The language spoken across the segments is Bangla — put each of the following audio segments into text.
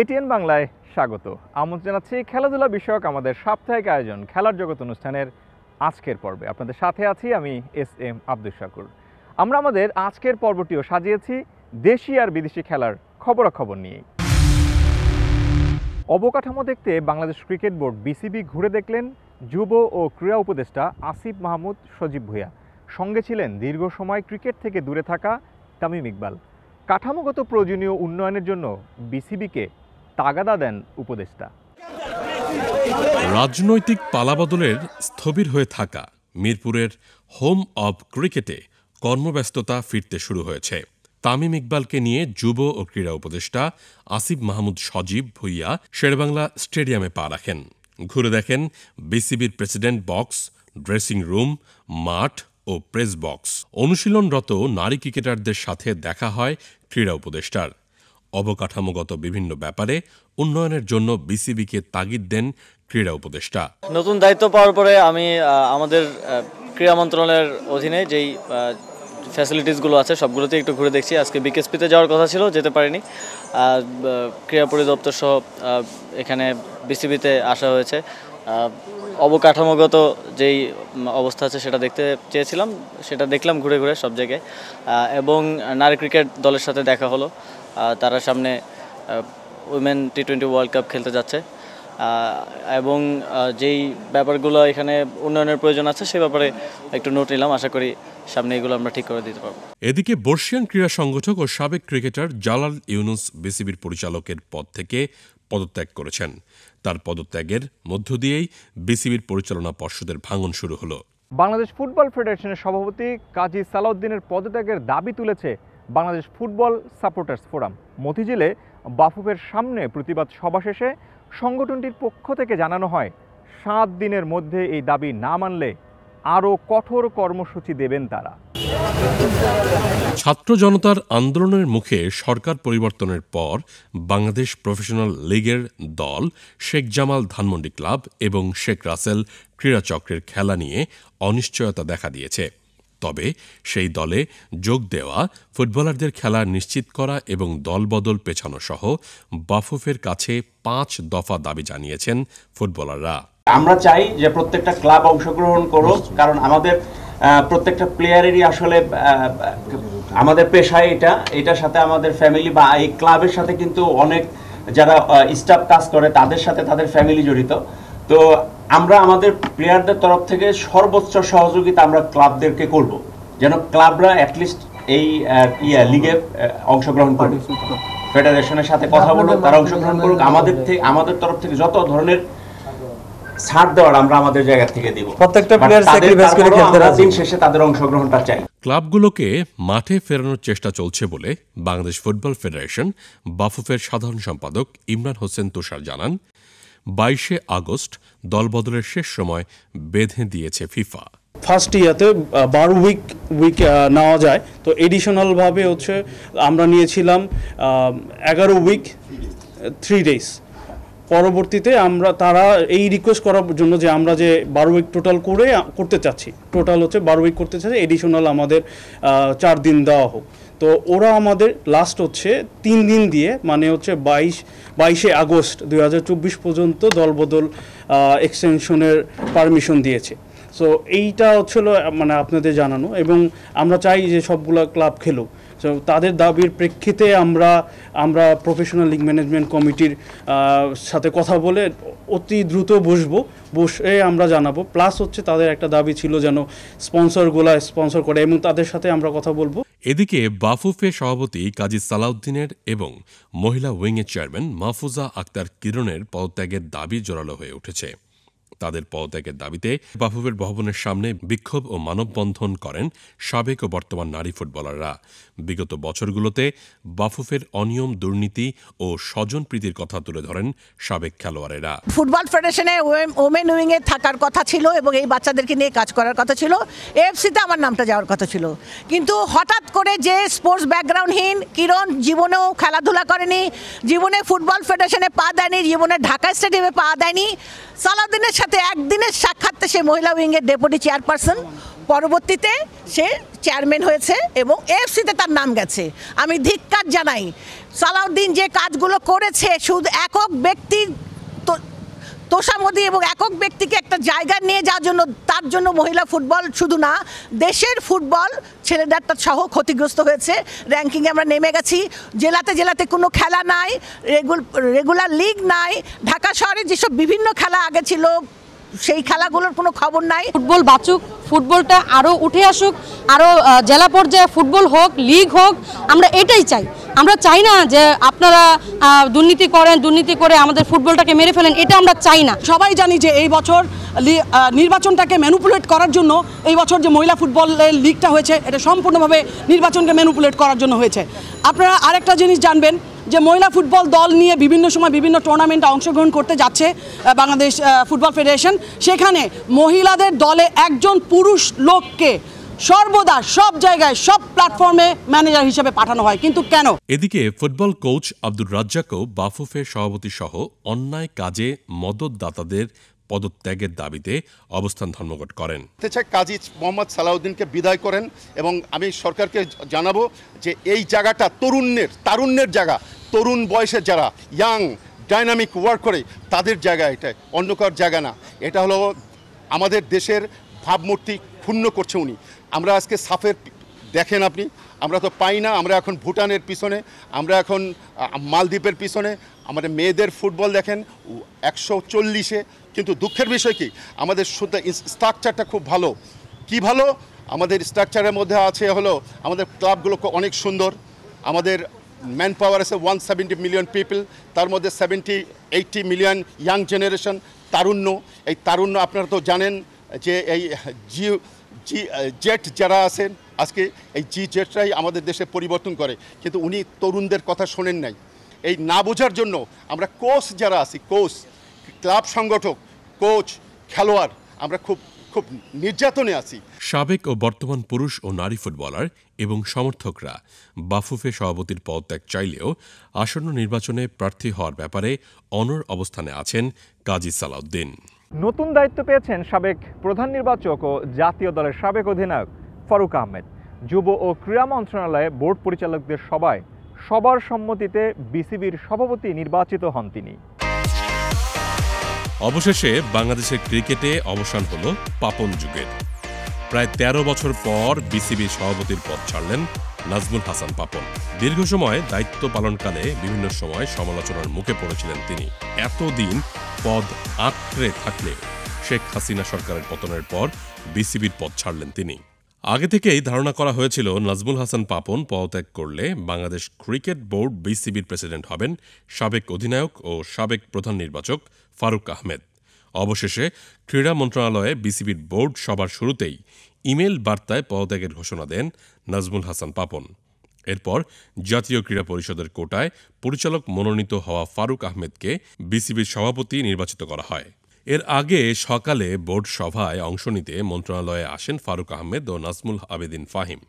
এটিএন বাংলায় স্বাগত আমন্ত্রণ জানাচ্ছি খেলাধুলা বিষয়ক আমাদের সাপ্তাহিক আয়োজন খেলার জগৎ অনুষ্ঠানের আজকের পর্বে আপনাদের সাথে আছি আমি এস এম আব্দুল শাকুর আমরা আমাদের আজকের পর্বটিও সাজিয়েছি দেশি আর বিদেশি খেলার খবরাখবর নিয়ে অবকাঠামো দেখতে বাংলাদেশ ক্রিকেট বোর্ড বিসিবি ঘুরে দেখলেন যুব ও ক্রীড়া উপদেষ্টা আসিফ মাহমুদ সজীব ভূয়া সঙ্গে ছিলেন দীর্ঘ সময় ক্রিকেট থেকে দূরে থাকা তামিম ইকবাল কাঠামোগত প্রয়োজনীয় উন্নয়নের জন্য বিসিবিকে তাগাদা দেন উপদেষ্টা রাজনৈতিক পালাবদলের স্থবির হয়ে থাকা মিরপুরের হোম অব ক্রিকেটে কর্মব্যস্ততা ফিরতে শুরু হয়েছে তামিম ইকবালকে নিয়ে যুব ও ক্রীড়া উপদেষ্টা আসিফ মাহমুদ সজীব ভুইয়া শেরবাংলা স্টেডিয়ামে পা রাখেন ঘুরে দেখেন বিসিবির প্রেসিডেন্ট বক্স ড্রেসিং রুম মাঠ ও প্রেস বক্স অনুশীলনরত নারী ক্রিকেটারদের সাথে দেখা হয় ক্রীড়া উপদেষ্টার অবকাঠামোগত বিভিন্ন ব্যাপারে উন্নয়নের জন্য বিসিবিকে তাগিদ দেন ক্রীড়া উপদেষ্টা নতুন দায়িত্ব পাওয়ার পরে আমি আমাদের ক্রীড়া মন্ত্রণালয়ের অধীনে যেই ফ্যাসিলিটিসগুলো আছে সবগুলোতে একটু ঘুরে দেখছি আজকে বিকেএসপিতে যাওয়ার কথা ছিল যেতে পারিনি ক্রীড়া পরিদপ্তর সহ এখানে বিসিবিতে আসা হয়েছে অবকাঠামোগত যেই অবস্থা আছে সেটা দেখতে চেয়েছিলাম সেটা দেখলাম ঘুরে ঘুরে সব জায়গায় এবং নারী ক্রিকেট দলের সাথে দেখা হলো তারা সামনে women T twenty world cup খেলতে যাচ্ছে এবং যেই ব্যাপারগুলো এখানে উন্নয়নের প্রয়োজন আছে সে ব্যাপারে একটু নোট নিলাম আশা করি সামনে এগুলো আমরা ঠিক করে দিতে পারবো এদিকে বর্ষিয়ান ক্রীড়া সংগঠক ও সাবেক ক্রিকেটার জালাল ইউনুস বিসিবির পরিচালকের পদ থেকে পদত্যাগ করেছেন তার পদত্যাগের মধ্য দিয়েই বিসিবির পরিচালনা পর্ষদের ভাঙন শুরু হলো বাংলাদেশ ফুটবল ফেডারেশনের সভাপতি কাজী সালাউদ্দিনের পদত্যাগের দাবি তুলেছে বাংলাদেশ ফুটবল সাপোর্টার্স ফোরাম মতিঝিলে বাফুফের সামনে প্রতিবাদ সভা শেষে সংগঠনটির পক্ষ থেকে জানানো হয় সাত দিনের মধ্যে এই দাবি না মানলে আরও কঠোর কর্মসূচি দেবেন তারা ছাত্র জনতার আন্দোলনের মুখে সরকার পরিবর্তনের পর বাংলাদেশ প্রফেশনাল লীগের দল শেখ জামাল ধানমন্ডি ক্লাব এবং শেখ রাসেল ক্রীড়াচক্রের খেলা নিয়ে অনিশ্চয়তা দেখা দিয়েছে তবে সেই দলে যোগ দেওয়া ফুটবলারদের খেলা নিশ্চিত করা এবং দলবদল সহ বাফুফের কাছে পাঁচ দফা দাবি জানিয়েছেন ফুটবলাররা আমরা চাই যে প্রত্যেকটা ক্লাব অংশগ্রহণ করুক কারণ আমাদের প্রত্যেকটা প্লেয়ারেরই আসলে আমাদের পেশায় এটা এটার সাথে আমাদের ফ্যামিলি বা এই ক্লাবের সাথে কিন্তু অনেক যারা স্টাফ কাজ করে তাদের সাথে তাদের ফ্যামিলি জড়িত তো আমরা আমাদের প্লেয়ারদের তরফ থেকে সর্বোচ্চ সহযোগিতা আমরা ক্লাবদেরকে করব যেন ক্লাবরা অ্যাটলিস্ট এই ইয়া লিগে অংশগ্রহণ করবে ফেডারেশনের সাথে কথা বলুক তারা অংশগ্রহণ করুক আমাদের থেকে আমাদের তরফ থেকে যত ধরনের ছাড় দেওয়ার আমরা আমাদের জায়গা থেকে শেষে তাদের অংশগ্রহণটা চাই ক্লাবগুলোকে মাঠে ফেরানোর চেষ্টা চলছে বলে বাংলাদেশ ফুটবল ফেডারেশন বাফুফের সাধারণ সম্পাদক ইমরান হোসেন তুষার জানান বাইশে আগস্ট দলবদলের শেষ সময় বেঁধে দিয়েছে ফিফা ফার্স্ট ইয়াতে বারো উইক উইক নেওয়া যায় তো এডিশনালভাবে হচ্ছে আমরা নিয়েছিলাম এগারো উইক থ্রি ডেজ পরবর্তীতে আমরা তারা এই রিকোয়েস্ট করার জন্য যে আমরা যে বারো উইক টোটাল করে করতে চাচ্ছি টোটাল হচ্ছে বারো উইক করতে চাচ্ছি এডিশনাল আমাদের চার দিন দেওয়া হোক তো ওরা আমাদের লাস্ট হচ্ছে তিন দিন দিয়ে মানে হচ্ছে বাইশ বাইশে আগস্ট দুই পর্যন্ত দলবদল এক্সটেনশনের পারমিশন দিয়েছে সো এইটা হচ্ছিল মানে আপনাদের জানানো এবং আমরা চাই যে সবগুলো ক্লাব খেলুক সো তাদের দাবির প্রেক্ষিতে আমরা আমরা প্রফেশনাল লিগ ম্যানেজমেন্ট কমিটির সাথে কথা বলে অতি দ্রুত বসবো বসে আমরা জানাবো প্লাস হচ্ছে তাদের একটা দাবি ছিল যেন স্পন্সরগুলো স্পন্সর করে এবং তাদের সাথে আমরা কথা বলবো এদিকে বাফুফে সভাপতি কাজী সালাউদ্দিনের এবং মহিলা উইংয়ের চেয়ারম্যান মাহফুজা আক্তার কিরণের পদত্যাগের দাবি জোরালো হয়ে উঠেছে তাদের পদত্যাগের দাবিতে বাফুফের ভবনের সামনে বিক্ষোভ ও মানববন্ধন করেন সাবেক ও বর্তমান নারী ফুটবলাররা বিগত বছরগুলোতে বাফুফের অনিয়ম দুর্নীতি ও স্বজন প্রীতির কথা তুলে ধরেন সাবেক খেলোয়াড়েরা ফুটবল ফেডারেশনে ওমেন উইং এ থাকার কথা ছিল এবং এই বাচ্চাদেরকে নিয়ে কাজ করার কথা ছিল তে আমার নামটা যাওয়ার কথা ছিল কিন্তু হঠাৎ করে যে স্পোর্টস ব্যাকগ্রাউন্ডহীন কিরণ জীবনেও খেলাধুলা করেনি জীবনে ফুটবল ফেডারেশনে পা দেয়নি জীবনে ঢাকা স্টেডিয়ামে পা দেয়নি সালাদিনের সাথে একদিনের সাক্ষাৎতে সে মহিলা উইংয়ের ডেপুটি চেয়ারপারসন পরবর্তীতে সে চেয়ারম্যান হয়েছে এবং এফসিতে তার নাম গেছে আমি ধিক্কার জানাই সালাউদ্দিন যে কাজগুলো করেছে শুধু একক ব্যক্তি তোষা এবং একক ব্যক্তিকে একটা জায়গা নিয়ে যাওয়ার জন্য তার জন্য মহিলা ফুটবল শুধু না দেশের ফুটবল ছেলেদেরটা সহ ক্ষতিগ্রস্ত হয়েছে র্যাঙ্কিংয়ে আমরা নেমে গেছি জেলাতে জেলাতে কোনো খেলা নাই রেগুলার লিগ নাই ঢাকা শহরে যেসব বিভিন্ন খেলা আগে ছিল সেই খেলাগুলোর কোনো খবর নাই ফুটবল বাঁচুক ফুটবলটা আরও উঠে আসুক আরও জেলা পর্যায়ে ফুটবল হোক লিগ হোক আমরা এটাই চাই আমরা চাই না যে আপনারা দুর্নীতি করেন দুর্নীতি করে আমাদের ফুটবলটাকে মেরে ফেলেন এটা আমরা চাই না সবাই জানি যে এই বছর নির্বাচনটাকে ম্যানুপুলেট করার জন্য এই বছর যে মহিলা ফুটবলের লিগটা হয়েছে এটা সম্পূর্ণভাবে নির্বাচনকে ম্যানুপুলেট করার জন্য হয়েছে আপনারা আরেকটা জিনিস জানবেন যে মহিলা ফুটবল দল নিয়ে বিভিন্ন সময় বিভিন্ন টুর্নামেন্টে অংশগ্রহণ করতে যাচ্ছে বাংলাদেশ ফুটবল ফেডারেশন সেখানে মহিলাদের দলে একজন পুরুষ লোককে সর্বদা সব জায়গায় সব প্ল্যাটফর্মে ম্যানেজার হিসেবে পাঠানো হয় কিন্তু কেন এদিকে ফুটবল কোচ আব্দুর রাজ্জাকও বাফুফের সভাপতি সহ অন্যায় কাজে মদতদাতাদের পদত্যাগের দাবিতে অবস্থান ধর্মঘট করেন কাজী মোহাম্মদ সালাউদ্দিনকে বিদায় করেন এবং আমি সরকারকে জানাবো যে এই জায়গাটা তরুণের তারুণ্যের জায়গা তরুণ বয়সের যারা ইয়াং ডাইনামিক ওয়ার্ক করে তাদের জায়গা এটা অন্য কার জায়গা না এটা হলো আমাদের দেশের ভাবমূর্তি ক্ষুণ্ণ করছে উনি আমরা আজকে সাফের দেখেন আপনি আমরা তো পাই না আমরা এখন ভুটানের পিছনে আমরা এখন মালদ্বীপের পিছনে আমাদের মেয়েদের ফুটবল দেখেন একশো চল্লিশে কিন্তু দুঃখের বিষয় কি আমাদের স্ট্রাকচারটা খুব ভালো কি ভালো আমাদের স্ট্রাকচারের মধ্যে আছে হলো আমাদের ক্লাবগুলো অনেক সুন্দর আমাদের ম্যান পাওয়ার আছে ওয়ান সেভেন্টি মিলিয়ন পিপল তার মধ্যে seventy eighty million young generation তারুণ্য এই তারুণ্য আপনারা তো জানেন যে এই জি জি জেট যারা আছেন আজকে এই জি জেটরাই আমাদের দেশে পরিবর্তন করে কিন্তু উনি তরুণদের কথা শোনেন নাই এই না বোঝার জন্য আমরা কোচ যারা আছি কোচ ক্লাব সংগঠক কোচ খেলোয়াড় আমরা খুব খুব নির্যাতনে আছি সাবেক ও বর্তমান পুরুষ ও নারী ফুটবলার এবং সমর্থকরা বাফুফে সভাপতির পদ ত্যাগ চাইলেও আসন্ন নির্বাচনে প্রার্থী হওয়ার ব্যাপারে অনর অবস্থানে আছেন কাজী সালাউদ্দিন নতুন দায়িত্ব পেয়েছেন সাবেক প্রধান নির্বাচক ও জাতীয় দলের সাবেক অধিনায়ক ফারুক আহমেদ যুব ও ক্রীড়া মন্ত্রণালয়ে বোর্ড পরিচালকদের সবাই সবার সম্মতিতে বিসিবির সভাপতি নির্বাচিত হন তিনি অবশেষে বাংলাদেশের ক্রিকেটে অবসান হল পাপন যুগের প্রায় ১৩ বছর পর বিসিবি সভাপতির পদ ছাড়লেন নাজমুল হাসান পাপন দীর্ঘ সময় দায়িত্ব পালনকালে বিভিন্ন সময় সমালোচনার মুখে পড়েছিলেন তিনি এতদিন পদ আঁকড়ে থাকলে শেখ হাসিনা সরকারের পতনের পর বিসিবির পদ ছাড়লেন তিনি আগে থেকেই ধারণা করা হয়েছিল নাজমুল হাসান পাপন পদত্যাগ করলে বাংলাদেশ ক্রিকেট বোর্ড বিসিবির প্রেসিডেন্ট হবেন সাবেক অধিনায়ক ও সাবেক প্রধান নির্বাচক ফারুক আহমেদ অবশেষে ক্রীড়া মন্ত্রণালয়ে বিসিবির বোর্ড সবার শুরুতেই ইমেল বার্তায় পদত্যাগের ঘোষণা দেন নাজমুল হাসান পাপন এরপর জাতীয় ক্রীড়া পরিষদের কোটায় পরিচালক মনোনীত হওয়া ফারুক আহমেদকে বিসিবির সভাপতি নির্বাচিত করা হয় এর আগে সকালে বোর্ড সভায় অংশ নিতে মন্ত্রণালয়ে আসেন ফারুক আহমেদ ও নাজমুল আবেদিন ফাহিম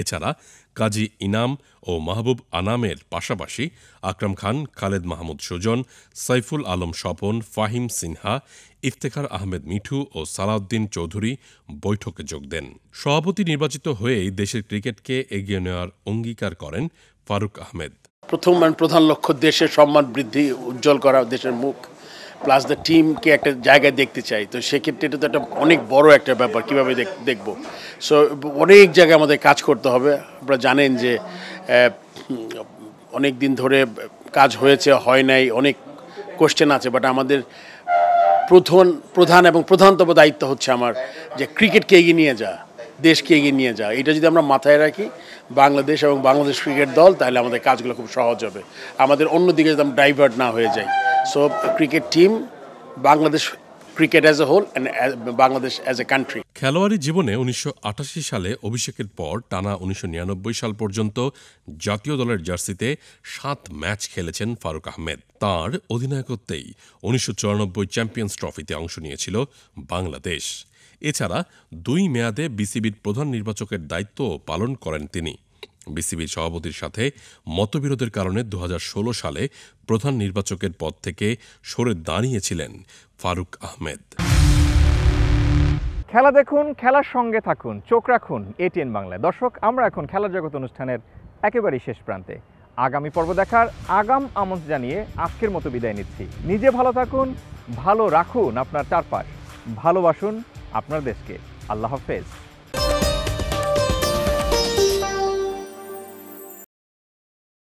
এছাড়া কাজী ইনাম ও মাহবুব আনামের পাশাপাশি আকরাম খান খালেদ মাহমুদ সুজন সাইফুল আলম স্বপন ফাহিম সিনহা ইফতেখার আহমেদ মিঠু ও সালাউদ্দিন চৌধুরী বৈঠকে যোগ দেন সভাপতি নির্বাচিত হয়েই দেশের ক্রিকেটকে এগিয়ে নেওয়ার অঙ্গীকার করেন ফারুক আহমেদ প্রথম মানে প্রধান লক্ষ্য দেশের সম্মান বৃদ্ধি উজ্জ্বল করা দেশের মুখ প্লাস দ্য টিমকে একটা জায়গায় দেখতে চাই তো সেক্ষেত্রে এটা তো একটা অনেক বড় একটা ব্যাপার কীভাবে দেখব সো অনেক জায়গায় আমাদের কাজ করতে হবে আপনারা জানেন যে অনেক দিন ধরে কাজ হয়েছে হয় নাই অনেক কোশ্চেন আছে বাট আমাদের প্রধান প্রধান এবং প্রধানতম দায়িত্ব হচ্ছে আমার যে ক্রিকেটকে এগিয়ে নিয়ে যা দেশকে এগিয়ে নিয়ে যা এটা যদি আমরা মাথায় রাখি বাংলাদেশ এবং বাংলাদেশ ক্রিকেট দল তাহলে আমাদের কাজগুলো খুব সহজ হবে আমাদের অন্যদিকে যদি আমরা ডাইভার্ট না হয়ে যাই So, cricket team, Bangladesh cricket as a whole Bangladesh as a country খেলোয়াড়ি জীবনে উনিশশো সালে অভিষেকের পর টানা উনিশশো সাল পর্যন্ত জাতীয় দলের জার্সিতে সাত ম্যাচ খেলেছেন ফারুক আহমেদ তার অধিনায়কত্বেই উনিশশো চ্যাম্পিয়ন্স ট্রফিতে অংশ নিয়েছিল বাংলাদেশ এছাড়া দুই মেয়াদে বিসিবির প্রধান নির্বাচকের দায়িত্বও পালন করেন তিনি বিসিবির সভাপতির সাথে মতবিরোধের কারণে দু সালে প্রধান নির্বাচকের পদ থেকে সরে দাঁড়িয়েছিলেন ফারুক আহমেদ খেলা দেখুন খেলার সঙ্গে থাকুন চোখ রাখুন এটিএন বাংলায় দর্শক আমরা এখন খেলার জগৎ অনুষ্ঠানের একেবারেই শেষ প্রান্তে আগামী পর্ব দেখার আগাম আমন্ত্রণ জানিয়ে আজকের মতো বিদায় নিচ্ছি নিজে ভালো থাকুন ভালো রাখুন আপনার চারপাশ ভালোবাসুন আপনার দেশকে আল্লাহ হাফেজ